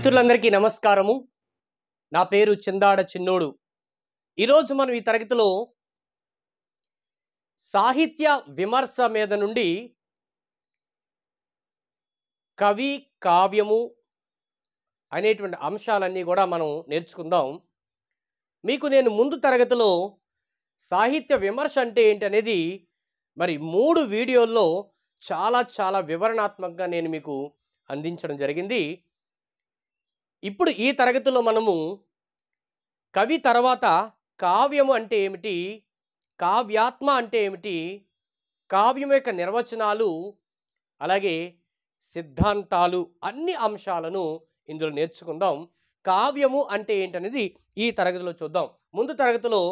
మిత్రులందరికీ నమస్కారము నా పేరు చిందాడ చిన్నోడు ఈరోజు మనం ఈ తరగతిలో సాహిత్య విమర్శ మీద నుండి కవి కావ్యము అనేటువంటి అంశాలన్నీ కూడా మనం నేర్చుకుందాం మీకు నేను ముందు తరగతిలో సాహిత్య విమర్శ అంటే ఏంటనేది మరి మూడు వీడియోల్లో చాలా చాలా వివరణాత్మకంగా నేను మీకు అందించడం జరిగింది ఇప్పుడు ఈ తరగతిలో మనము కవి తర్వాత కావ్యము అంటే ఏమిటి కావ్యాత్మ అంటే ఏమిటి కావ్యం యొక్క నిర్వచనాలు అలాగే సిద్ధాంతాలు అన్ని అంశాలను ఇందులో నేర్చుకుందాం కావ్యము అంటే ఏంటనేది ఈ తరగతిలో చూద్దాం ముందు తరగతిలో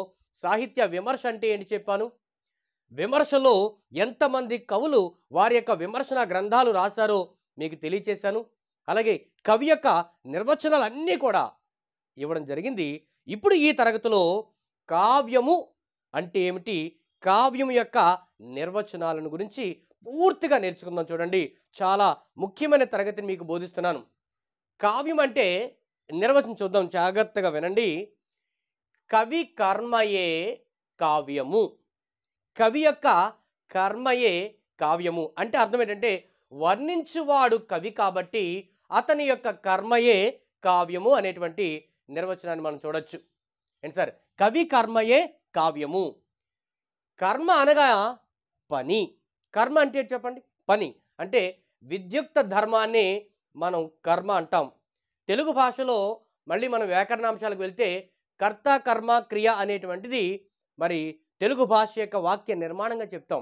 సాహిత్య విమర్శ అంటే ఏంటి చెప్పాను విమర్శలో ఎంతమంది కవులు వారి యొక్క విమర్శన గ్రంథాలు రాశారో మీకు తెలియచేశాను అలాగే కవి యొక్క నిర్వచనాలన్నీ కూడా ఇవ్వడం జరిగింది ఇప్పుడు ఈ తరగతిలో కావ్యము అంటే ఏమిటి కావ్యం యొక్క నిర్వచనాలను గురించి పూర్తిగా నేర్చుకుందాం చూడండి చాలా ముఖ్యమైన తరగతిని మీకు బోధిస్తున్నాను కావ్యం అంటే నిర్వచనం చూద్దాం జాగ్రత్తగా వినండి కవి కర్మయే కావ్యము కవి యొక్క కర్మయే కావ్యము అంటే అర్థం ఏంటంటే వర్ణించువాడు కవి కాబట్టి అతని యొక్క కర్మయే కావ్యము అనేటువంటి నిర్వచనాన్ని మనం చూడొచ్చు ఏంటి సార్ కవి కర్మయే కావ్యము కర్మ అనగా పని కర్మ అంటే చెప్పండి పని అంటే విద్యుక్త ధర్మాన్ని మనం కర్మ అంటాం తెలుగు భాషలో మళ్ళీ మనం వ్యాకరణాంశాలకు వెళ్తే కర్త కర్మ క్రియ అనేటువంటిది మరి తెలుగు భాష యొక్క వాక్య నిర్మాణంగా చెప్తాం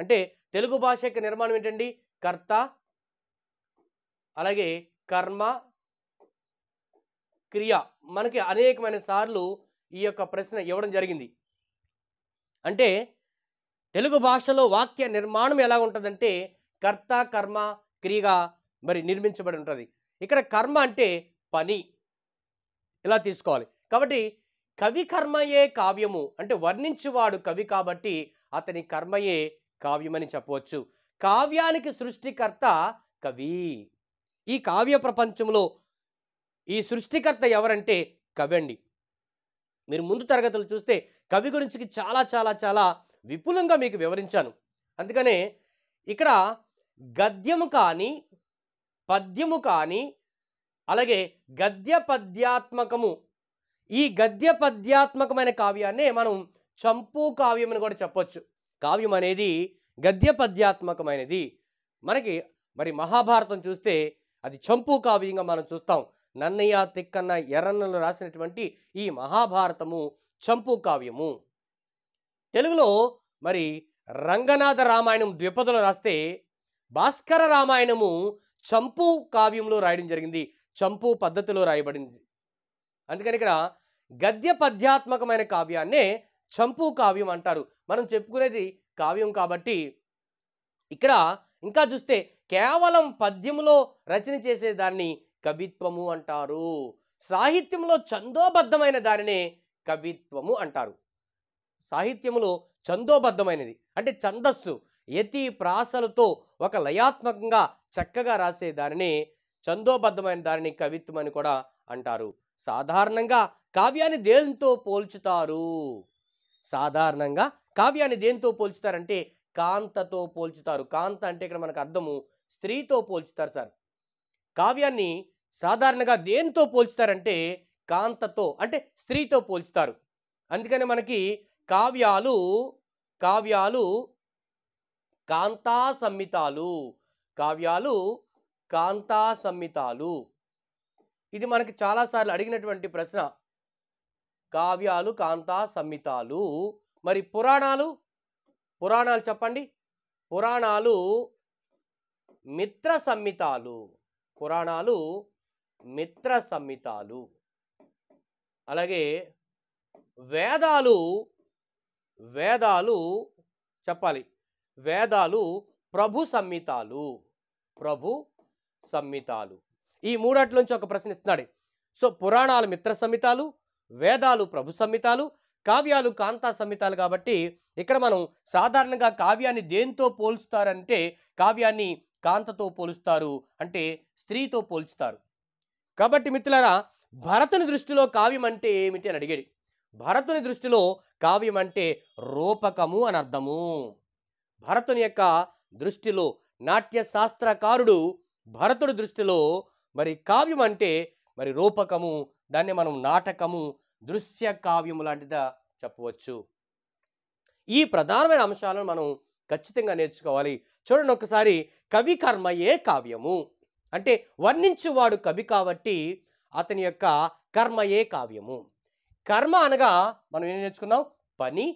అంటే తెలుగు భాష యొక్క నిర్మాణం ఏంటండి కర్త అలాగే కర్మ క్రియ మనకి అనేకమైన సార్లు ఈ యొక్క ప్రశ్న ఇవ్వడం జరిగింది అంటే తెలుగు భాషలో వాక్య నిర్మాణం ఎలా ఉంటుందంటే కర్త కర్మ క్రియగా మరి నిర్మించబడి ఉంటుంది ఇక్కడ కర్మ అంటే పని ఇలా తీసుకోవాలి కాబట్టి కవి కర్మయే కావ్యము అంటే వర్ణించువాడు కవి కాబట్టి అతని కర్మయే కావ్యమని చెప్పవచ్చు కావ్యానికి సృష్టికర్త కవి ఈ కావ్య ప్రపంచంలో ఈ సృష్టికర్త ఎవరంటే కవి అండి మీరు ముందు తరగతులు చూస్తే కవి గురించి చాలా చాలా చాలా విపులంగా మీకు వివరించాను అందుకనే ఇక్కడ గద్యము కానీ పద్యము కానీ అలాగే గద్య పద్యాత్మకము ఈ గద్య పద్యాత్మకమైన కావ్యాన్ని మనం చంపు కావ్యం అని కూడా చెప్పొచ్చు కావ్యం అనేది గద్య పద్యాత్మకమైనది మనకి మరి మహాభారతం చూస్తే అది చంపు కావ్యంగా మనం చూస్తాం నన్నయ్య తిక్కన్న ఎర్రన్నలు రాసినటువంటి ఈ మహాభారతము చంపు కావ్యము తెలుగులో మరి రంగనాథ రామాయణం ద్విపదలో రాస్తే భాస్కర రామాయణము చంపు కావ్యంలో రాయడం జరిగింది చంపు పద్ధతిలో రాయబడింది అందుకని ఇక్కడ గద్య పద్యాత్మకమైన కావ్యాన్నే చంపు కావ్యం అంటారు మనం చెప్పుకునేది కావ్యం కాబట్టి ఇక్కడ ఇంకా చూస్తే కేవలం పద్యములో రచన చేసే కవిత్వము అంటారు సాహిత్యంలో చందోబద్ధమైన దానినే కవిత్వము అంటారు సాహిత్యములో చందోబద్ధమైనది అంటే ఛందస్సు యతి ప్రాసలతో ఒక లయాత్మకంగా చక్కగా రాసే దానిని చందోబద్ధమైన దానిని కవిత్వం అని కూడా అంటారు సాధారణంగా కావ్యాన్ని దేంతో పోల్చుతారు సాధారణంగా కావ్యాన్ని దేంతో పోల్చుతారంటే కాంతతో పోల్చుతారు కాంత అంటే ఇక్కడ మనకు అర్థము స్త్రీతో పోల్చుతారు సార్ కావ్యాన్ని సాధారణంగా దేనితో పోల్చుతారంటే కాంతతో అంటే స్త్రీతో పోల్చుతారు అందుకని మనకి కావ్యాలు కావ్యాలు కాంతా సంహితాలు కావ్యాలు కాంతా సంహితాలు ఇది మనకి చాలాసార్లు అడిగినటువంటి ప్రశ్న కావ్యాలు కాంతా సంహితాలు మరి పురాణాలు పురాణాలు చెప్పండి పురాణాలు మిత్ర సంహితాలు పురాణాలు మిత్ర సంహితాలు అలాగే వేదాలు వేదాలు చెప్పాలి వేదాలు ప్రభు సంహితాలు ప్రభు సంహితాలు ఈ మూడట్లోంచి ఒక ప్రశ్న ఇస్తున్నాడు సో పురాణాలు మిత్ర సంహితాలు వేదాలు ప్రభు సంహితాలు కావ్యాలు కాంతా సంహితాలు కాబట్టి ఇక్కడ మనం సాధారణంగా కావ్యాన్ని దేంతో అంటే కావ్యాన్ని కాంతతో పోలుస్తారు అంటే స్త్రీతో పోల్చుతారు కాబట్టి మిత్రులారా భరతుని దృష్టిలో కావ్యం అంటే ఏమిటి అని అడిగాడు భరతుని దృష్టిలో కావ్యం అంటే రూపకము అని అర్థము భరతుని యొక్క దృష్టిలో నాట్య శాస్త్రకారుడు భరతుడి దృష్టిలో మరి కావ్యం అంటే మరి రూపకము దాన్ని మనం నాటకము దృశ్య కావ్యము లాంటిదా చెప్పవచ్చు ఈ ప్రధానమైన అంశాలను మనం ఖచ్చితంగా నేర్చుకోవాలి చూడండి ఒకసారి కవి కర్మయే కావ్యము అంటే వర్ణించువాడు కవి కాబట్టి అతని యొక్క కర్మయే కావ్యము కర్మ అనగా మనం ఏం నేర్చుకున్నాం పని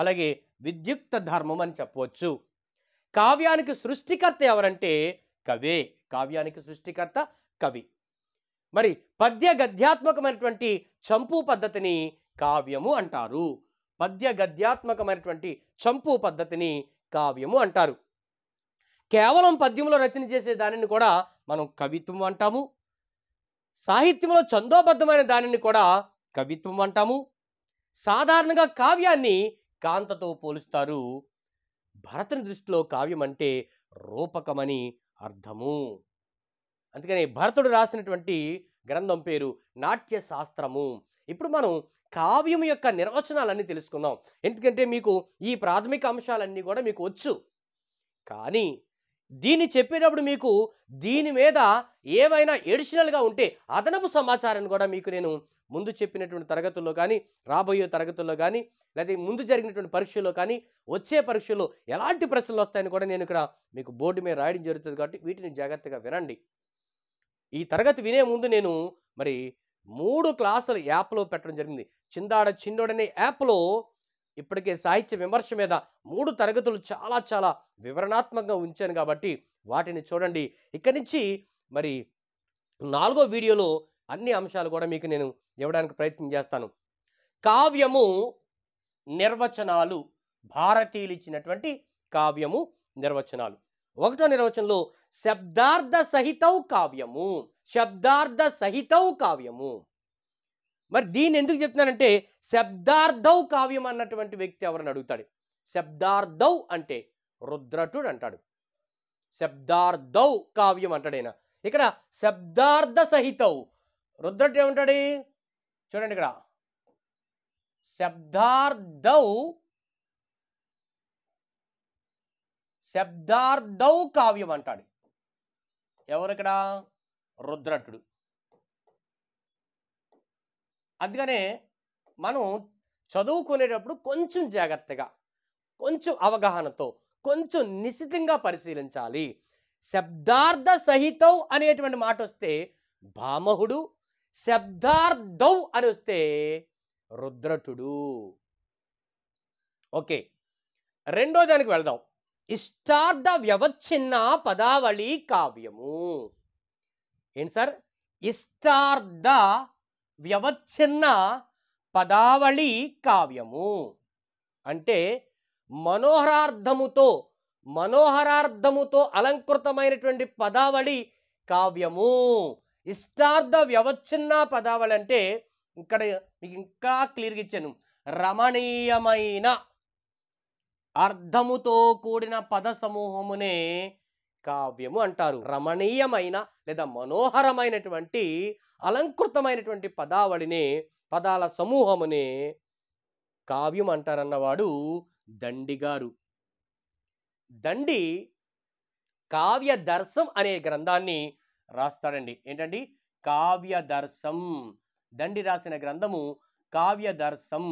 అలాగే విద్యుక్త ధర్మం అని చెప్పవచ్చు కావ్యానికి సృష్టికర్త ఎవరంటే కవే కావ్యానికి సృష్టికర్త కవి మరి పద్య గద్యాత్మకమైనటువంటి చంపు పద్ధతిని కావ్యము అంటారు పద్య గద్యాత్మకమైనటువంటి చంపు పద్ధతిని కావ్యము అంటారు కేవలం పద్యంలో రచన చేసే దానిని కూడా మనం కవిత్వం అంటాము సాహిత్యంలో చందోబద్ధమైన దానిని కూడా కవిత్వం అంటాము సాధారణంగా కావ్యాన్ని కాంతతో పోలుస్తారు భరతుని దృష్టిలో కావ్యం అంటే రూపకమని అర్థము అందుకని భరతుడు రాసినటువంటి గ్రంథం పేరు నాట్య శాస్త్రము ఇప్పుడు మనం కావ్యం యొక్క నిర్వచనాలన్నీ తెలుసుకుందాం ఎందుకంటే మీకు ఈ ప్రాథమిక అంశాలన్నీ కూడా మీకు వచ్చు కానీ దీన్ని చెప్పేటప్పుడు మీకు దీని మీద ఏమైనా ఎడిషనల్గా ఉంటే అదనపు సమాచారాన్ని కూడా మీకు నేను ముందు చెప్పినటువంటి తరగతుల్లో కానీ రాబోయే తరగతుల్లో కానీ లేదా ముందు జరిగినటువంటి పరీక్షల్లో కానీ వచ్చే పరీక్షలో ఎలాంటి ప్రశ్నలు వస్తాయని కూడా నేను ఇక్కడ మీకు బోర్డు మీద రాయడం జరుగుతుంది కాబట్టి వీటిని జాగ్రత్తగా వినండి ఈ తరగతి వినే ముందు నేను మరి మూడు క్లాసులు యాప్లో పెట్టడం జరిగింది చిందాడ చిన్నోడనే యాప్లో ఇప్పటికే సాహిత్య విమర్శ మీద మూడు తరగతులు చాలా చాలా వివరణాత్మకంగా ఉంచాను కాబట్టి వాటిని చూడండి ఇక్కడి నుంచి మరి నాలుగో వీడియోలో అన్ని అంశాలు కూడా మీకు నేను ఇవ్వడానికి ప్రయత్నం చేస్తాను కావ్యము నిర్వచనాలు భారతీయులు ఇచ్చినటువంటి కావ్యము నిర్వచనాలు ఒకటో నిర్వచనంలో శబ్దార్థ సహితౌ కావ్యము శబ్దార్థ సహితౌ కావ్యము మరి దీన్ని ఎందుకు చెప్తున్నానంటే శబ్దార్థౌ కావ్యం అన్నటువంటి వ్యక్తి ఎవరని అడుగుతాడు శబ్దార్థౌ అంటే రుద్రటుడు అంటాడు శబ్దార్థౌ కావ్యం అంటాడైనా ఇక్కడ శబ్దార్థ సహితౌ రుద్రటుడు ఏమంటాడు చూడండి ఇక్కడ శబ్దార్థౌ శబ్దార్థౌ కావ్యం అంటాడు ఎవరిక్కడ రుద్రటుడు అందుకనే మనం చదువుకునేటప్పుడు కొంచెం జాగ్రత్తగా కొంచెం అవగాహనతో కొంచెం నిశ్చితంగా పరిశీలించాలి శబ్దార్థ సహితం అనేటువంటి మాట వస్తే భామహుడు శబ్దార్థౌ అని వస్తే రుద్రటుడు ఓకే రెండో దానికి వెళదాం ఇష్టార్థ వ్యవచ్ఛిన్న పదావళి కావ్యము ఏంటి సార్ ఇష్టార్థ వ్యవచ్ఛిన్న పదావళి కావ్యము అంటే మనోహరార్థముతో మనోహరార్థముతో అలంకృతమైనటువంటి పదావళి కావ్యము ఇష్టార్థ వ్యవచ్ఛిన్న పదావళి అంటే ఇక్కడ మీకు ఇంకా క్లియర్గా ఇచ్చాను రమణీయమైన అర్థముతో కూడిన పద సమూహమునే కావ్యము అంటారు రమణీయమైన లేదా మనోహరమైనటువంటి అలంకృతమైనటువంటి పదావళిని పదాల సమూహమునే కావ్యం అంటారన్నవాడు దండి గారు దండి కావ్య దర్శం అనే గ్రంథాన్ని రాస్తాడండి ఏంటండి కావ్య దర్శం దండి రాసిన గ్రంథము కావ్య దర్శం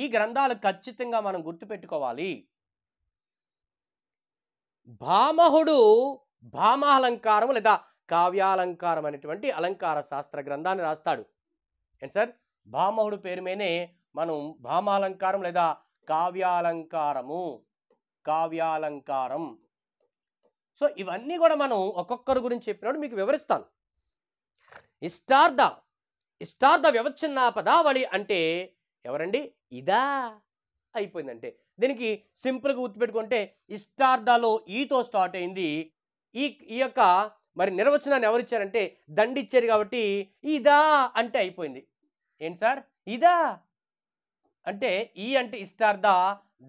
ఈ గ్రంథాలు ఖచ్చితంగా మనం గుర్తుపెట్టుకోవాలి భామహుడు భామాలంకారం లేదా కావ్యాలంకారం అనేటువంటి అలంకార శాస్త్ర గ్రంథాన్ని రాస్తాడు ఏంటి సార్ భామహుడు పేరు పేరుమేనే మనం భామాలంకారం లేదా కావ్యాలంకారము కావ్యాలంకారం సో ఇవన్నీ కూడా మనం ఒక్కొక్కరి గురించి చెప్పినప్పుడు మీకు వివరిస్తాను ఇష్టార్థ ఇష్టార్థ పదావళి అంటే ఎవరండి ఇదా అయిపోయిందంటే దీనికి సింపుల్గా గుర్తుపెట్టుకుంటే ఇష్టార్థాలో ఈతో స్టార్ట్ అయింది ఈ ఈ యొక్క మరి నిర్వచనాన్ని ఎవరిచ్చారంటే దండిచ్చారు కాబట్టి ఇదా అంటే అయిపోయింది ఏంటి సార్ ఇదా అంటే ఈ అంటే ఇష్టార్థ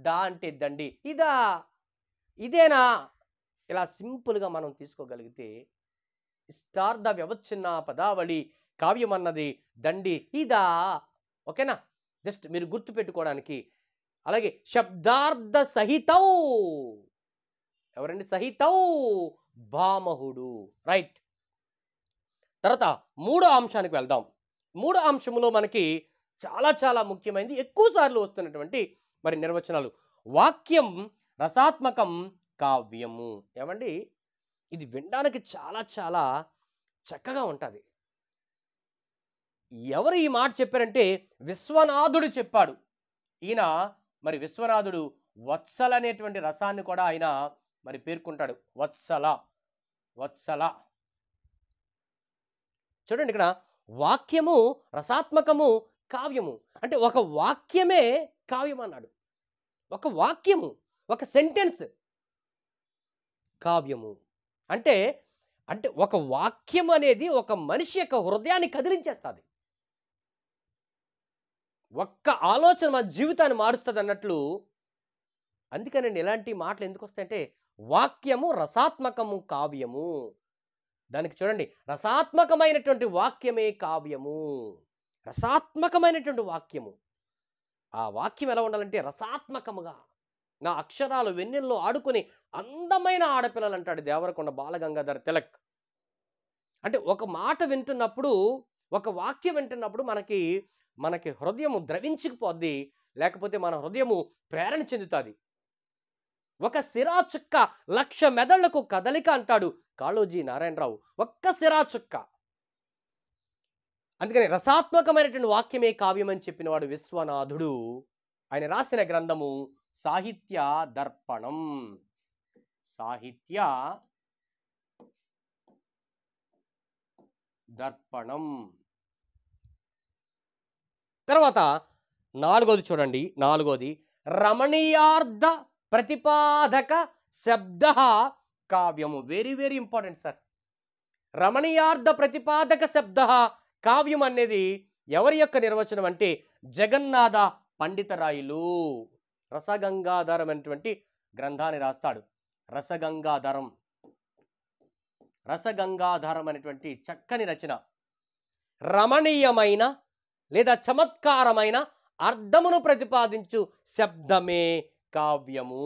దా అంటే దండి ఇదా ఇదేనా ఇలా సింపుల్గా మనం తీసుకోగలిగితే ఇష్టార్థ వ్యవచ్ఛిన్న పదావళి కావ్యం అన్నది దండి ఇదా ఓకేనా జస్ట్ మీరు గుర్తుపెట్టుకోవడానికి అలాగే శబ్దార్థ సహితౌ ఎవరండి సహితౌ భామహుడు రైట్ తర్వాత మూడో అంశానికి వెళ్దాం మూడో అంశంలో మనకి చాలా చాలా ముఖ్యమైనది ఎక్కువసార్లు వస్తున్నటువంటి మరి నిర్వచనాలు వాక్యం రసాత్మకం కావ్యము ఏమండి ఇది వినడానికి చాలా చాలా చక్కగా ఉంటుంది ఎవరు ఈ మాట చెప్పారంటే విశ్వనాథుడు చెప్పాడు ఈయన మరి విశ్వనాథుడు వత్సల అనేటువంటి రసాన్ని కూడా ఆయన మరి పేర్కొంటాడు వత్సల వత్సల చూడండి ఇక్కడ వాక్యము రసాత్మకము కావ్యము అంటే ఒక వాక్యమే కావ్యం అన్నాడు ఒక వాక్యము ఒక సెంటెన్స్ కావ్యము అంటే అంటే ఒక వాక్యం అనేది ఒక మనిషి యొక్క హృదయాన్ని కదిలించేస్తుంది ఒక్క ఆలోచన మన జీవితాన్ని మారుస్తుంది అన్నట్లు నేను ఇలాంటి మాటలు ఎందుకు వస్తాయంటే వాక్యము రసాత్మకము కావ్యము దానికి చూడండి రసాత్మకమైనటువంటి వాక్యమే కావ్యము రసాత్మకమైనటువంటి వాక్యము ఆ వాక్యం ఎలా ఉండాలంటే రసాత్మకముగా నా అక్షరాలు వెన్నెల్లో ఆడుకుని అందమైన ఆడపిల్లలు అంటాడు దేవరకొండ బాలగంగాధర తిలక్ అంటే ఒక మాట వింటున్నప్పుడు ఒక వాక్యం వింటున్నప్పుడు మనకి మనకి హృదయము ద్రవించుకుపోద్ది లేకపోతే మన హృదయము ప్రేరణ చెందుతుంది ఒక సిరా చుక్క లక్ష మెదళ్లకు కదలిక అంటాడు కాళోజీ నారాయణరావు ఒక్క సిరా చుక్క అందుకని రసాత్మకమైనటువంటి వాక్యమే కావ్యం అని చెప్పినవాడు విశ్వనాథుడు ఆయన రాసిన గ్రంథము సాహిత్య దర్పణం సాహిత్య దర్పణం తర్వాత నాలుగోది చూడండి నాలుగోది రమణీయార్థ ప్రతిపాదక శబ్ద కావ్యము వెరీ వెరీ ఇంపార్టెంట్ సార్ రమణీయార్థ ప్రతిపాదక శబ్ద కావ్యం అనేది ఎవరి యొక్క నిర్వచనం అంటే జగన్నాథ పండితరాయులు రసగంగాధరం అనేటువంటి గ్రంథాన్ని రాస్తాడు రసగంగాధరం రసగంగాధరం అనేటువంటి చక్కని రచన రమణీయమైన లేదా చమత్కారమైన అర్థమును ప్రతిపాదించు శబ్దమే కావ్యము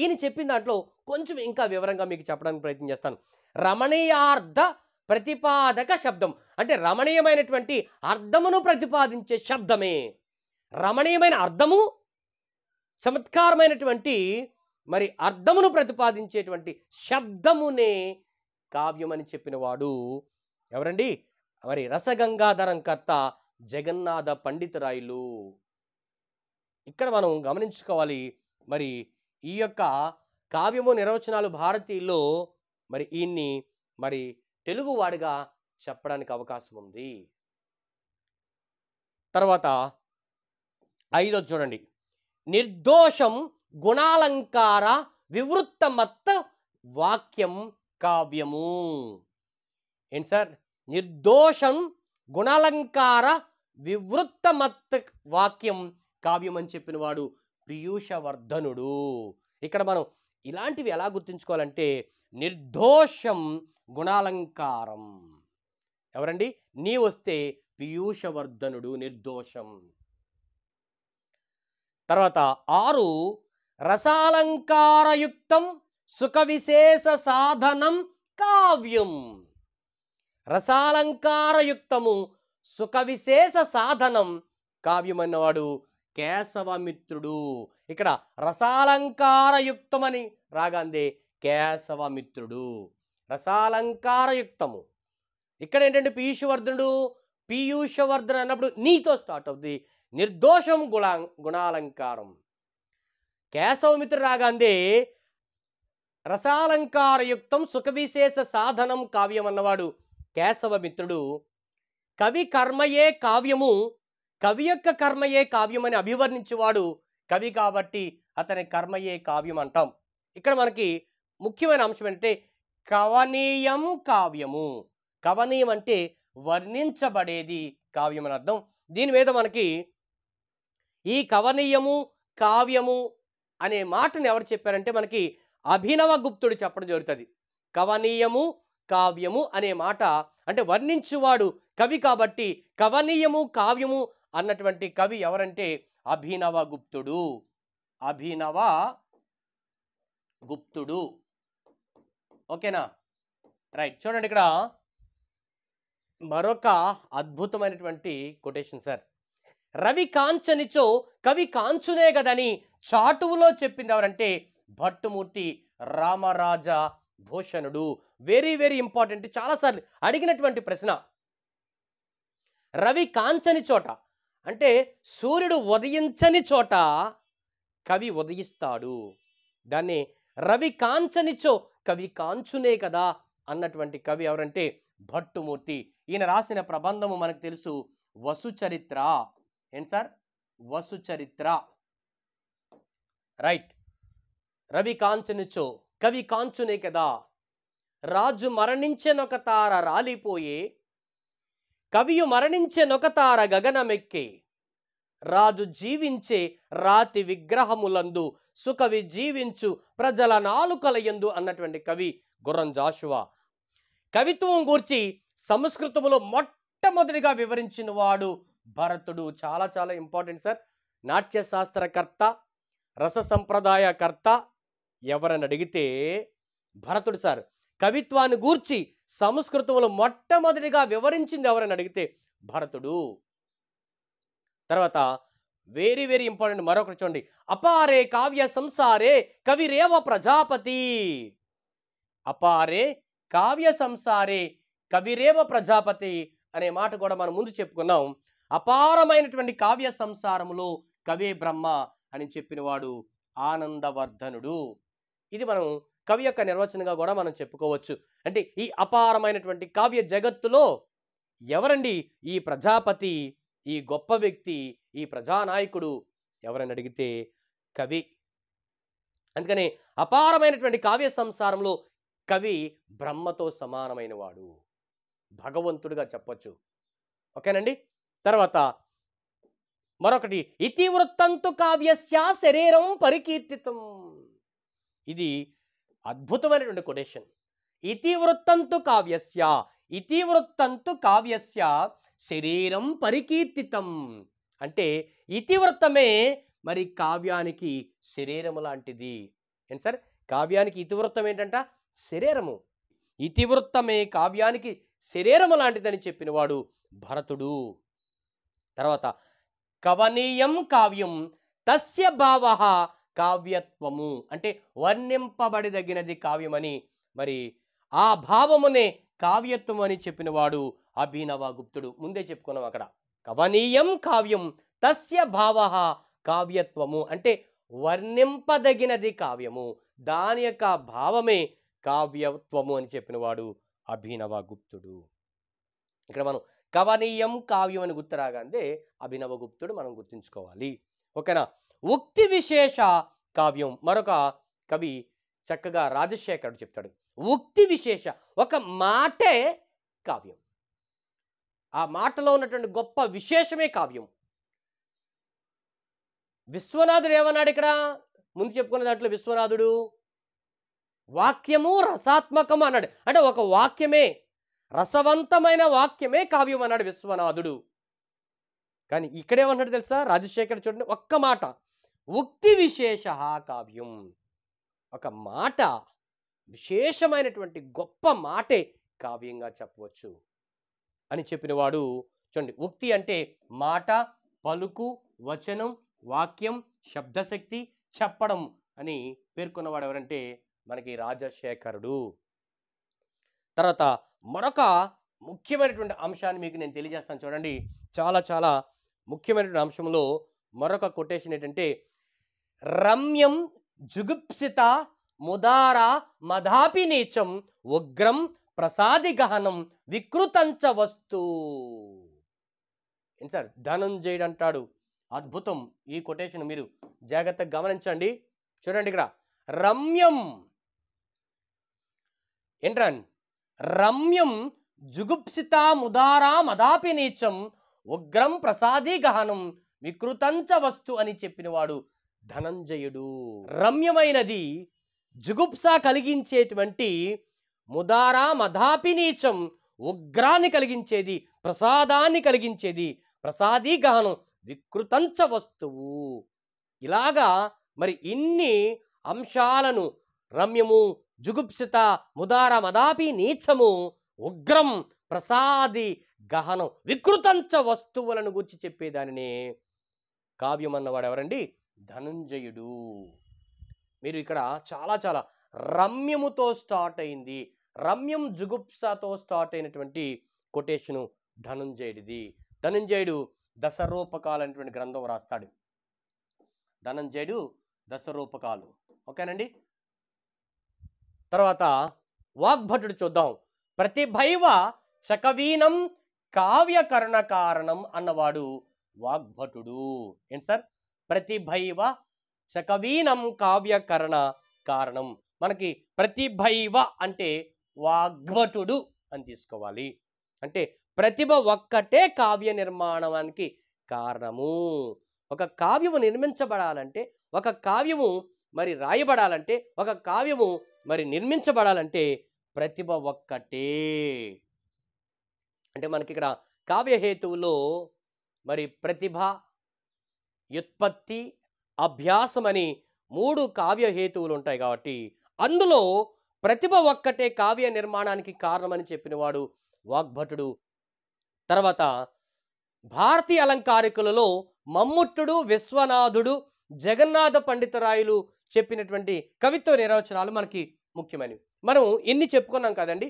ఈయన చెప్పిన దాంట్లో కొంచెం ఇంకా వివరంగా మీకు చెప్పడానికి ప్రయత్నం చేస్తాను రమణీయార్థ ప్రతిపాదక శబ్దం అంటే రమణీయమైనటువంటి అర్థమును ప్రతిపాదించే శబ్దమే రమణీయమైన అర్థము చమత్కారమైనటువంటి మరి అర్థమును ప్రతిపాదించేటువంటి శబ్దమునే కావ్యం అని చెప్పినవాడు ఎవరండి మరి రసగంగాధరం కర్త జగన్నాథ పండితరాయులు ఇక్కడ మనం గమనించుకోవాలి మరి ఈ యొక్క కావ్యము నిర్వచనాలు భారతీయుల్లో మరి ఈయన్ని మరి తెలుగువాడిగా చెప్పడానికి అవకాశం ఉంది తర్వాత ఐదో చూడండి నిర్దోషం గుణాలంకార వివృత్తమత్త వాక్యం కావ్యము ఏంటి సార్ నిర్దోషం గుణాలంకార వివృత్తమత్ వాక్యం కావ్యం అని చెప్పినవాడు పీయూషవర్ధనుడు ఇక్కడ మనం ఇలాంటివి ఎలా గుర్తుంచుకోవాలంటే నిర్దోషం గుణాలంకారం ఎవరండి నీ వస్తే పీయూషవర్ధనుడు నిర్దోషం తర్వాత ఆరు రసాలంకారయుక్తం సుఖ విశేష సాధనం కావ్యం రసాలంకారయుక్తము సుఖ విశేష సాధనం కావ్యమన్నవాడు కేశవమిత్రుడు ఇక్కడ రసాలంకారయుక్తమని రాగాందే కేశవమిత్రుడు రసాలంకారయుక్తము ఇక్కడ ఏంటంటే పీయూషవర్ధనుడు పీయూషవర్ధన అన్నప్పుడు నీతో స్టార్ట్ అవుతుంది నిర్దోషం గుణా గుణాలంకారం కేశవమిత్రుడు రాగాందే రసాలంకారయుక్తం సుఖవిశేష సాధనం కావ్యం అన్నవాడు కేశవమిత్రుడు కవి కర్మయే కావ్యము కవి యొక్క కర్మయే కావ్యం అని అభివర్ణించేవాడు కవి కాబట్టి అతని కర్మయే కావ్యం అంటాం ఇక్కడ మనకి ముఖ్యమైన అంశం ఏంటంటే కవనీయం కావ్యము కవనీయం అంటే వర్ణించబడేది కావ్యం అని అర్థం దీని మీద మనకి ఈ కవనీయము కావ్యము అనే మాటను ఎవరు చెప్పారంటే మనకి అభినవ గుప్తుడు చెప్పడం జరుగుతుంది కవనీయము కావ్యము అనే మాట అంటే వర్ణించువాడు కవి కాబట్టి కవనీయము కావ్యము అన్నటువంటి కవి ఎవరంటే అభినవ గుప్తుడు అభినవ గుప్తుడు ఓకేనా రైట్ చూడండి ఇక్కడ మరొక అద్భుతమైనటువంటి కొటేషన్ సార్ రవి కాంచనిచో కవి కాంచునే కదని చాటువులో చెప్పింది ఎవరంటే Bhattumurthy Ramaraja Bhushanudu very very important చాలాసార్లు అడిగినటువంటి ప్రశ్న రవి కాంచని చోట అంటే సూర్యుడు ఉదయించని చోట కవి ఉదయిస్తాడు దాన్ని రవి కాంచనిచో కవి కాంచునే కదా అన్నటువంటి కవి ఎవరంటే భట్టుమూర్తి ఈయన రాసిన ప్రబంధము మనకు తెలుసు వసుచరిత్ర ఏంటి సార్ వసుచరిత్ర రైట్ రవి కాంచనిచో కవి కాంచునే కదా రాజు మరణించనొక తార రాలిపోయే కవియు మరణించే నొకతార గగనమెక్కి రాజు జీవించే రాతి విగ్రహములందు సుకవి జీవించు ప్రజల నాలుకల ఎందు అన్నటువంటి కవి గుర్రం జాషువా కవిత్వం గూర్చి సంస్కృతములో మొట్టమొదటిగా వివరించిన వాడు భరతుడు చాలా చాలా ఇంపార్టెంట్ సార్ నాట్య శాస్త్రకర్త రస సంప్రదాయకర్త ఎవరని అడిగితే భరతుడు సార్ కవిత్వాన్ని గూర్చి సంస్కృతంలో మొట్టమొదటిగా వివరించింది ఎవరని అడిగితే భరతుడు తర్వాత వెరీ వెరీ ఇంపార్టెంట్ మరొకటి చూడండి అపారే కావ్య సంసారే కవిరేవ ప్రజాపతి అపారే కావ్య సంసారే కవిరేవ ప్రజాపతి అనే మాట కూడా మనం ముందు చెప్పుకున్నాం అపారమైనటువంటి కావ్య సంసారములో కవే బ్రహ్మ అని చెప్పినవాడు ఆనందవర్ధనుడు ఇది మనం కవి యొక్క నిర్వచనంగా కూడా మనం చెప్పుకోవచ్చు అంటే ఈ అపారమైనటువంటి కావ్య జగత్తులో ఎవరండి ఈ ప్రజాపతి ఈ గొప్ప వ్యక్తి ఈ ప్రజానాయకుడు ఎవరని అడిగితే కవి అందుకని అపారమైనటువంటి కావ్య సంసారంలో కవి బ్రహ్మతో సమానమైన వాడు భగవంతుడిగా చెప్పొచ్చు ఓకేనండి తర్వాత మరొకటి ఇతివృత్తంతు కావ్యస్య శరీరం పరికీర్తితం ఇది అద్భుతమైనటువంటి కొటేషన్ ఇతివృత్తంతు కావ్యస్య ఇతివృత్తంతు కావ్యస్య శరీరం పరికీర్తితం అంటే ఇతివృత్తమే మరి కావ్యానికి శరీరము లాంటిది ఏంటి సార్ కావ్యానికి ఇతివృత్తం ఏంటంట శరీరము ఇతివృత్తమే కావ్యానికి శరీరము లాంటిదని చెప్పినవాడు భరతుడు తర్వాత కవనీయం కావ్యం తస్య భావ కావ్యత్వము అంటే వర్ణింపబడదగినది కావ్యమని మరి ఆ భావమునే కావ్యత్వం అని చెప్పినవాడు అభినవ గుప్తుడు ముందే చెప్పుకున్నాం అక్కడ కవనీయం కావ్యం తస్య భావ కావ్యత్వము అంటే వర్ణింపదగినది కావ్యము దాని యొక్క భావమే కావ్యత్వము అని చెప్పినవాడు అభినవ గుప్తుడు ఇక్కడ మనం కవనీయం కావ్యం అని గుర్తురాగానే అభినవ గుప్తుడు మనం గుర్తుంచుకోవాలి ఓకేనా ఉక్తి విశేష కావ్యం మరొక కవి చక్కగా రాజశేఖరుడు చెప్తాడు ఉక్తి విశేష ఒక మాటే కావ్యం ఆ మాటలో ఉన్నటువంటి గొప్ప విశేషమే కావ్యం విశ్వనాథుడు ఏమన్నాడు ఇక్కడ ముందు చెప్పుకున్న దాంట్లో విశ్వనాథుడు వాక్యము రసాత్మకము అన్నాడు అంటే ఒక వాక్యమే రసవంతమైన వాక్యమే కావ్యం అన్నాడు విశ్వనాథుడు కానీ ఇక్కడేమన్నాడు తెలుసా రాజశేఖర్ చూడండి ఒక్క మాట ఉక్తి విశేష కావ్యం ఒక మాట విశేషమైనటువంటి గొప్ప మాటే కావ్యంగా చెప్పవచ్చు అని చెప్పిన వాడు చూడండి ఉక్తి అంటే మాట పలుకు వచనం వాక్యం శబ్దశక్తి చెప్పడం అని పేర్కొన్నవాడు ఎవరంటే మనకి రాజశేఖరుడు తర్వాత మరొక ముఖ్యమైనటువంటి అంశాన్ని మీకు నేను తెలియజేస్తాను చూడండి చాలా చాలా ముఖ్యమైనటువంటి అంశంలో మరొక కొటేషన్ ఏంటంటే రమ్యం జుగుప్సిత ముదార మధాపి నీచం ఉగ్రం ప్రసాది గహనం వికృతంచ వస్తు సార్ ధనంజయుడు అంటాడు అద్భుతం ఈ కొటేషన్ మీరు జాగ్రత్తగా గమనించండి చూడండి ఇక్కడ రమ్యం ఏంట్రా రమ్యం జుగుప్సిత ముదార మదాపి నీచం ఉగ్రం ప్రసాదీ గహనం వికృతంచ వస్తు అని చెప్పినవాడు ధనంజయుడు రమ్యమైనది జుగుప్స కలిగించేటువంటి ముదారా నీచం ఉగ్రాన్ని కలిగించేది ప్రసాదాన్ని కలిగించేది ప్రసాదీ గహనం వికృతంచ వస్తువు ఇలాగా మరి ఇన్ని అంశాలను రమ్యము జుగుప్సిత ముదార మదాపి నీచము ఉగ్రం ప్రసాది గహనం వికృతంచ వస్తువులను గురించి చెప్పేదానినే కావ్యం అన్నవాడు ఎవరండి ధనుంజయుడు మీరు ఇక్కడ చాలా చాలా రమ్యముతో స్టార్ట్ అయింది రమ్యం జుగుప్సతో స్టార్ట్ అయినటువంటి కొటేషను ధనుంజయుడిది ధనుంజయుడు దశరూపకాలు అనేటువంటి గ్రంథం రాస్తాడు ధనంజయుడు దశరూపకాలు ఓకేనండి తర్వాత వాగ్భటుడు చూద్దాం ప్రతిభైవ చకవీనం కావ్యకరణ కారణం అన్నవాడు వాగ్భటుడు ఏంటి సార్ ప్రతిభైవ శకవీనం కావ్యకరణ కారణం మనకి ప్రతిభైవ అంటే వాగ్భటుడు అని తీసుకోవాలి అంటే ప్రతిభ ఒక్కటే కావ్య నిర్మాణానికి కారణము ఒక కావ్యము నిర్మించబడాలంటే ఒక కావ్యము మరి రాయబడాలంటే ఒక కావ్యము మరి నిర్మించబడాలంటే ప్రతిభ ఒక్కటే అంటే మనకి ఇక్కడ కావ్యహేతువులో మరి ప్రతిభ వ్యుత్పత్తి అభ్యాసం అని మూడు కావ్య హేతువులు ఉంటాయి కాబట్టి అందులో ప్రతిభ ఒక్కటే కావ్య నిర్మాణానికి కారణమని చెప్పినవాడు వాగ్భటుడు తర్వాత భారతీయ అలంకారికులలో మమ్ముట్టుడు విశ్వనాథుడు జగన్నాథ పండితరాయులు చెప్పినటువంటి కవిత్వ నిర్వచనాలు మనకి ముఖ్యమైనవి మనం ఎన్ని చెప్పుకున్నాం కదండి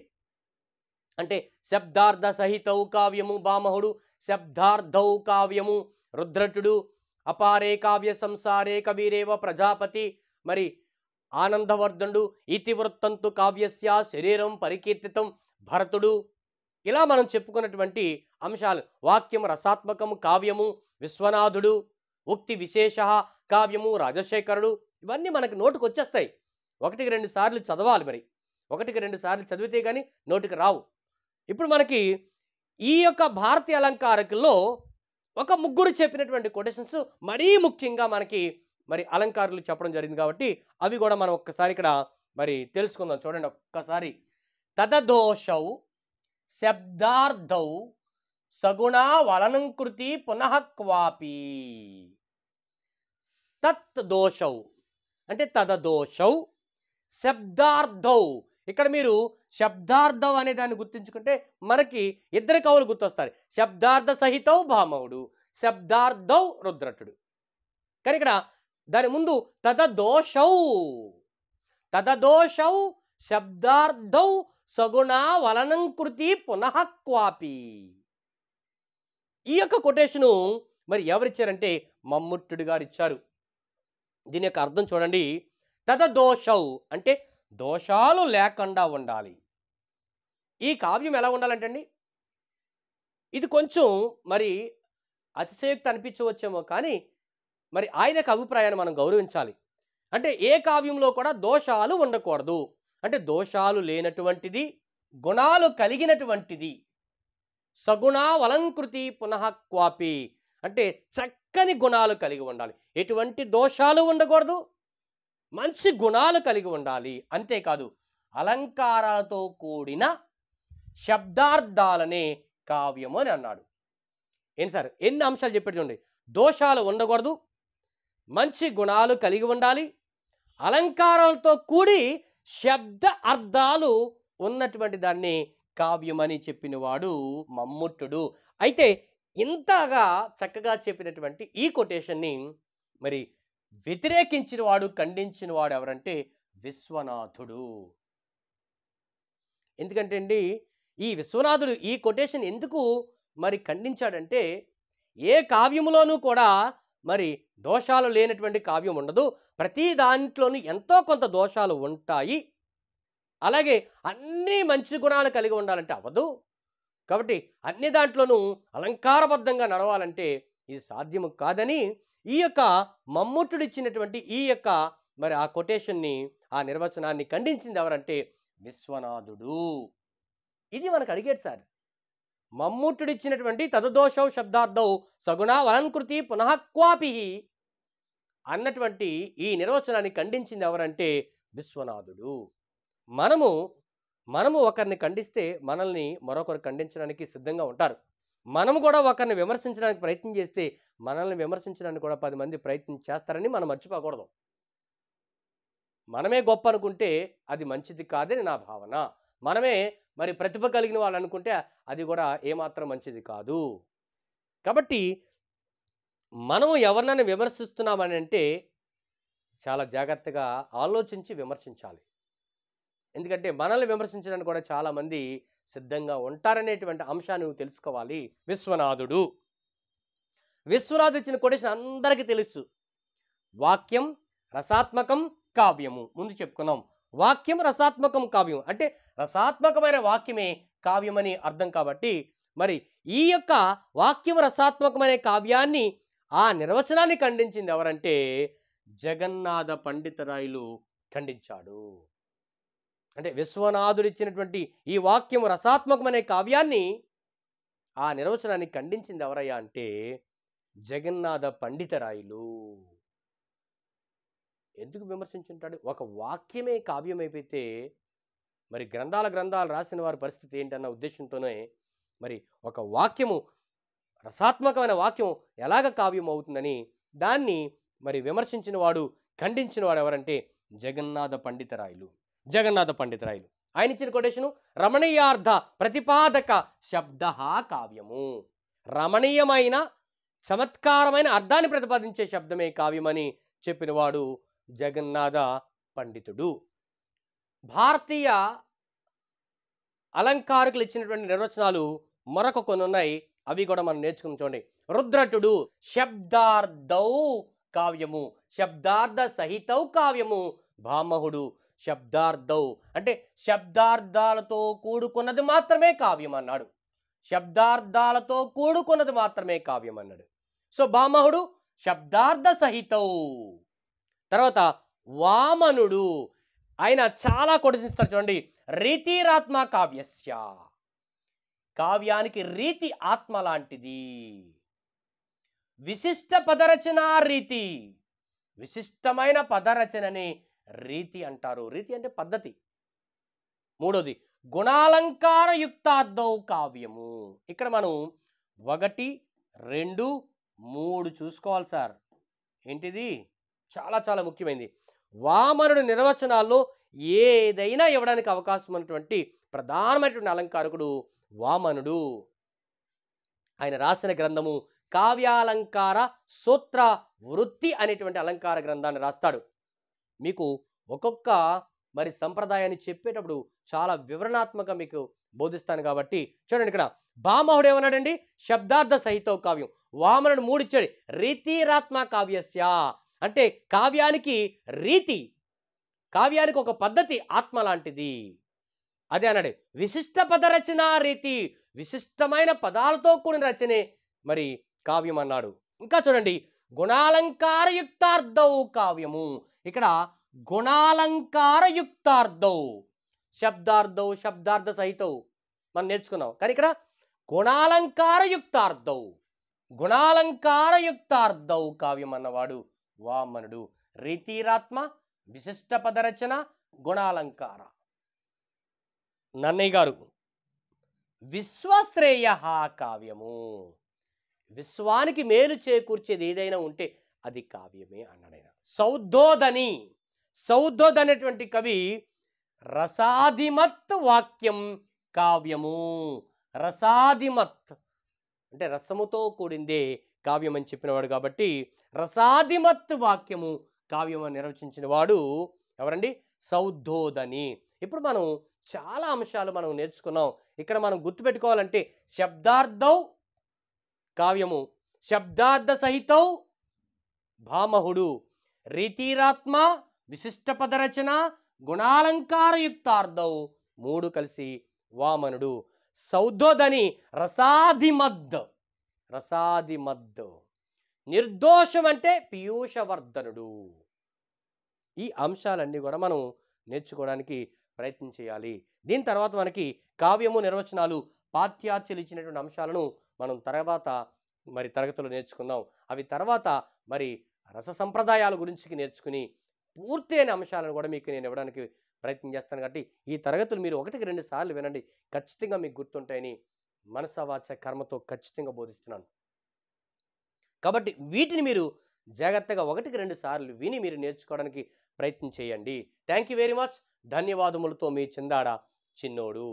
అంటే శబ్దార్థ సహితౌ కావ్యము బామహుడు శబ్దార్థౌ కావ్యము రుద్రటుడు అపారే కావ్య సంసారే కవిరేవ ప్రజాపతి మరి ఆనందవర్ధనుడు ఇతివృత్తంతు కావ్యస్య శరీరం పరికీర్తితం భరతుడు ఇలా మనం చెప్పుకున్నటువంటి అంశాలు వాక్యం రసాత్మకము కావ్యము విశ్వనాథుడు ఉక్తి విశేష కావ్యము రాజశేఖరుడు ఇవన్నీ మనకు నోటుకు వచ్చేస్తాయి ఒకటికి రెండు సార్లు చదవాలి మరి ఒకటికి రెండు సార్లు చదివితే కానీ నోటికి రావు ఇప్పుడు మనకి ఈ యొక్క భారతీయ అలంకారకుల్లో ఒక ముగ్గురు చెప్పినటువంటి కొటేషన్స్ మరీ ముఖ్యంగా మనకి మరి అలంకారులు చెప్పడం జరిగింది కాబట్టి అవి కూడా మనం ఒక్కసారి ఇక్కడ మరి తెలుసుకుందాం చూడండి ఒక్కసారి తదదోషౌ శబ్దార్థౌ సగుణ వలనంకృతి పునః క్వాపి తత్ దోషౌ అంటే తదదోషౌ శబ్దార్థౌ ఇక్కడ మీరు శబ్దార్థం అనే దాన్ని గుర్తించుకుంటే మనకి ఇద్దరు కవులు గుర్తొస్తారు శబ్దార్థ సహితం భామవుడు శబ్దార్థౌ రుద్రటుడు కానీ ఇక్కడ దాని ముందు తదదోషౌ తదదోషౌ శబ్దార్థౌ సగుణ వలనంకృతి పునః క్వాపి ఈ యొక్క కొటేషను మరి ఎవరిచ్చారంటే మమ్ముట్టుడు గారు ఇచ్చారు దీని యొక్క అర్థం చూడండి తదదోషౌ అంటే దోషాలు లేకుండా ఉండాలి ఈ కావ్యం ఎలా ఉండాలంటండి ఇది కొంచెం మరి అతిశయక్తి అనిపించవచ్చేమో కానీ మరి యొక్క అభిప్రాయాన్ని మనం గౌరవించాలి అంటే ఏ కావ్యంలో కూడా దోషాలు ఉండకూడదు అంటే దోషాలు లేనటువంటిది గుణాలు కలిగినటువంటిది సగుణావలంకృతి పునః క్వాపి అంటే చక్కని గుణాలు కలిగి ఉండాలి ఎటువంటి దోషాలు ఉండకూడదు మంచి గుణాలు కలిగి ఉండాలి అంతేకాదు అలంకారాలతో కూడిన శబ్దార్థాలనే కావ్యము అని అన్నాడు ఏంటి సార్ ఎన్ని అంశాలు చెప్పాడు చూడండి దోషాలు ఉండకూడదు మంచి గుణాలు కలిగి ఉండాలి అలంకారాలతో కూడి శబ్ద అర్థాలు ఉన్నటువంటి దాన్ని కావ్యమని చెప్పినవాడు మమ్ముట్టుడు అయితే ఇంతగా చక్కగా చెప్పినటువంటి ఈ కొటేషన్ని మరి వ్యతిరేకించిన వాడు ఖండించిన వాడు ఎవరంటే విశ్వనాథుడు ఎందుకంటే అండి ఈ విశ్వనాథుడు ఈ కొటేషన్ ఎందుకు మరి ఖండించాడంటే ఏ కావ్యములోనూ కూడా మరి దోషాలు లేనటువంటి కావ్యం ఉండదు ప్రతి దాంట్లోనూ ఎంతో కొంత దోషాలు ఉంటాయి అలాగే అన్ని మంచి గుణాలు కలిగి ఉండాలంటే అవ్వదు కాబట్టి అన్ని దాంట్లోనూ అలంకారబద్ధంగా నడవాలంటే ఇది సాధ్యము కాదని ఈ యొక్క మమ్ముట్టుడు ఇచ్చినటువంటి ఈ యొక్క మరి ఆ కొటేషన్ని ఆ నిర్వచనాన్ని ఖండించింది ఎవరంటే విశ్వనాథుడు ఇది మనకు అడిగేది సార్ మమ్ముట్టుడు ఇచ్చినటువంటి తదదోషౌ శబ్దార్థౌ సగుణ వనంకృతి పునః క్వాపి అన్నటువంటి ఈ నిర్వచనాన్ని ఖండించింది ఎవరంటే విశ్వనాథుడు మనము మనము ఒకరిని ఖండిస్తే మనల్ని మరొకరు ఖండించడానికి సిద్ధంగా ఉంటారు మనం కూడా ఒకరిని విమర్శించడానికి ప్రయత్నం చేస్తే మనల్ని విమర్శించడానికి కూడా పది మంది ప్రయత్నం చేస్తారని మనం మర్చిపోకూడదు మనమే గొప్ప అనుకుంటే అది మంచిది కాదని నా భావన మనమే మరి ప్రతిభ కలిగిన వాళ్ళు అనుకుంటే అది కూడా ఏమాత్రం మంచిది కాదు కాబట్టి మనం ఎవరినైనా విమర్శిస్తున్నామని అంటే చాలా జాగ్రత్తగా ఆలోచించి విమర్శించాలి ఎందుకంటే మనల్ని విమర్శించడానికి కూడా చాలామంది సిద్ధంగా ఉంటారనేటువంటి అంశాన్ని నువ్వు తెలుసుకోవాలి విశ్వనాథుడు విశ్వనాథు ఇచ్చిన కొటేషన్ అందరికీ తెలుసు వాక్యం రసాత్మకం కావ్యము ముందు చెప్పుకున్నాం వాక్యం రసాత్మకం కావ్యం అంటే రసాత్మకమైన వాక్యమే కావ్యమని అర్థం కాబట్టి మరి ఈ యొక్క వాక్యం రసాత్మకమైన కావ్యాన్ని ఆ నిర్వచనాన్ని ఖండించింది ఎవరంటే జగన్నాథ పండితరాయులు ఖండించాడు అంటే విశ్వనాథుడిచ్చినటువంటి ఈ వాక్యము రసాత్మకమనే కావ్యాన్ని ఆ నిర్వచనాన్ని ఖండించింది ఎవరయ్యా అంటే జగన్నాథ పండితరాయులు ఎందుకు విమర్శించుంటాడు ఒక వాక్యమే కావ్యమైపోతే మరి గ్రంథాల గ్రంథాలు రాసిన వారి పరిస్థితి ఏంటన్న ఉద్దేశంతోనే మరి ఒక వాక్యము రసాత్మకమైన వాక్యం ఎలాగ కావ్యం అవుతుందని దాన్ని మరి విమర్శించిన వాడు ఖండించిన వాడు ఎవరంటే జగన్నాథ పండితరాయులు జగన్నాథ పండిత్ ఆయన ఇచ్చిన కొటేషను రమణీయార్థ ప్రతిపాదక శబ్ద కావ్యము రమణీయమైన చమత్కారమైన అర్థాన్ని ప్రతిపాదించే శబ్దమే కావ్యమని చెప్పినవాడు జగన్నాథ పండితుడు భారతీయ అలంకారకులు ఇచ్చినటువంటి నిర్వచనాలు మరొక కొన్ని ఉన్నాయి అవి కూడా మనం నేర్చుకుని చూడండి రుద్రటుడు శబ్దార్థౌ కావ్యము శబ్దార్థ సహితౌ కావ్యము భామహుడు శబ్దార్థౌ అంటే శబ్దార్థాలతో కూడుకున్నది మాత్రమే కావ్యం అన్నాడు శబ్దార్థాలతో కూడుకున్నది మాత్రమే కావ్యం అన్నాడు సో బామహుడు శబ్దార్థ సహితౌ తర్వాత వామనుడు ఆయన చాలా కొడుచిస్తారు చూడండి రీతిరాత్మ కావ్యస్య కావ్యానికి రీతి ఆత్మ లాంటిది విశిష్ట పదరచన రీతి విశిష్టమైన పదరచనని రీతి అంటారు రీతి అంటే పద్ధతి మూడోది గుణాలంకార కావ్యము ఇక్కడ మనం ఒకటి రెండు మూడు చూసుకోవాలి సార్ ఏంటిది చాలా చాలా ముఖ్యమైనది వామనుడు నిర్వచనాల్లో ఏదైనా ఇవ్వడానికి అవకాశం ఉన్నటువంటి ప్రధానమైనటువంటి అలంకారకుడు వామనుడు ఆయన రాసిన గ్రంథము కావ్యాలంకార సూత్ర వృత్తి అనేటువంటి అలంకార గ్రంథాన్ని రాస్తాడు మీకు ఒక్కొక్క మరి సంప్రదాయాన్ని చెప్పేటప్పుడు చాలా వివరణాత్మక మీకు బోధిస్తాను కాబట్టి చూడండి ఇక్కడ భామహుడు ఏమన్నాడండి శబ్దార్థ సహిత కావ్యం వామనుడు మూడిచ్చాడు రీతిరాత్మ కావ్యస్య అంటే కావ్యానికి రీతి కావ్యానికి ఒక పద్ధతి ఆత్మ లాంటిది అదే అన్నాడు విశిష్ట పద రచన రీతి విశిష్టమైన పదాలతో కూడిన రచనే మరి కావ్యం అన్నాడు ఇంకా చూడండి గుణాలంకారయుక్తార్థౌ కావ్యము ఇక్కడ గుణాలంకారయుక్తార్థౌ శబ్దార్థౌ శబ్దార్థ సహితౌ మనం నేర్చుకున్నాం కానీ ఇక్కడ గుణాలంకారయుక్తార్థౌ గుణాలంకారయుక్తార్థౌ కావ్యం అన్నవాడు వామనుడు రీతిరాత్మ విశిష్ట పదరచన గుణాలంకార నన్నయ్య గారు విశ్వశ్రేయ కావ్యము విశ్వానికి మేలు చేకూర్చేది ఏదైనా ఉంటే అది కావ్యమే అన్నాడైన సౌద్ధోదని సౌద్ధోధ అనేటువంటి కవి రసాదిమత్ వాక్యం కావ్యము రసాదిమత్ అంటే రసముతో కూడిందే కావ్యం అని చెప్పినవాడు కాబట్టి రసాదిమత్ వాక్యము కావ్యం అని నిర్వచించిన వాడు ఎవరండి సౌద్ధోదని ఇప్పుడు మనం చాలా అంశాలు మనం నేర్చుకున్నాం ఇక్కడ మనం గుర్తుపెట్టుకోవాలంటే శబ్దార్థం కావ్యము శబ్దార్థ సహితం భామహుడు రీతిరాత్మ విశిష్ట పదరచన గుణాలంకారయుక్తార్థం మూడు కలిసి వామనుడు సౌధోదని రసాధిమద్ రసాధిమద్ నిర్దోషం అంటే పీయూషవర్ధనుడు ఈ అంశాలన్నీ కూడా మనం నేర్చుకోవడానికి ప్రయత్నం చేయాలి దీని తర్వాత మనకి కావ్యము నిర్వచనాలు పాత్యాత్యలు ఇచ్చినటువంటి అంశాలను మనం తర్వాత మరి తరగతులు నేర్చుకుందాం అవి తర్వాత మరి రస సంప్రదాయాల గురించి నేర్చుకుని పూర్తి అయిన అంశాలను కూడా మీకు నేను ఇవ్వడానికి ప్రయత్నం చేస్తాను కాబట్టి ఈ తరగతులు మీరు ఒకటికి రెండు సార్లు వినండి ఖచ్చితంగా మీకు గుర్తుంటాయని మనసవాచ కర్మతో ఖచ్చితంగా బోధిస్తున్నాను కాబట్టి వీటిని మీరు జాగ్రత్తగా ఒకటికి రెండు సార్లు విని మీరు నేర్చుకోవడానికి ప్రయత్నం చేయండి థ్యాంక్ యూ వెరీ మచ్ ధన్యవాదములతో మీ చిందాడ చిన్నోడు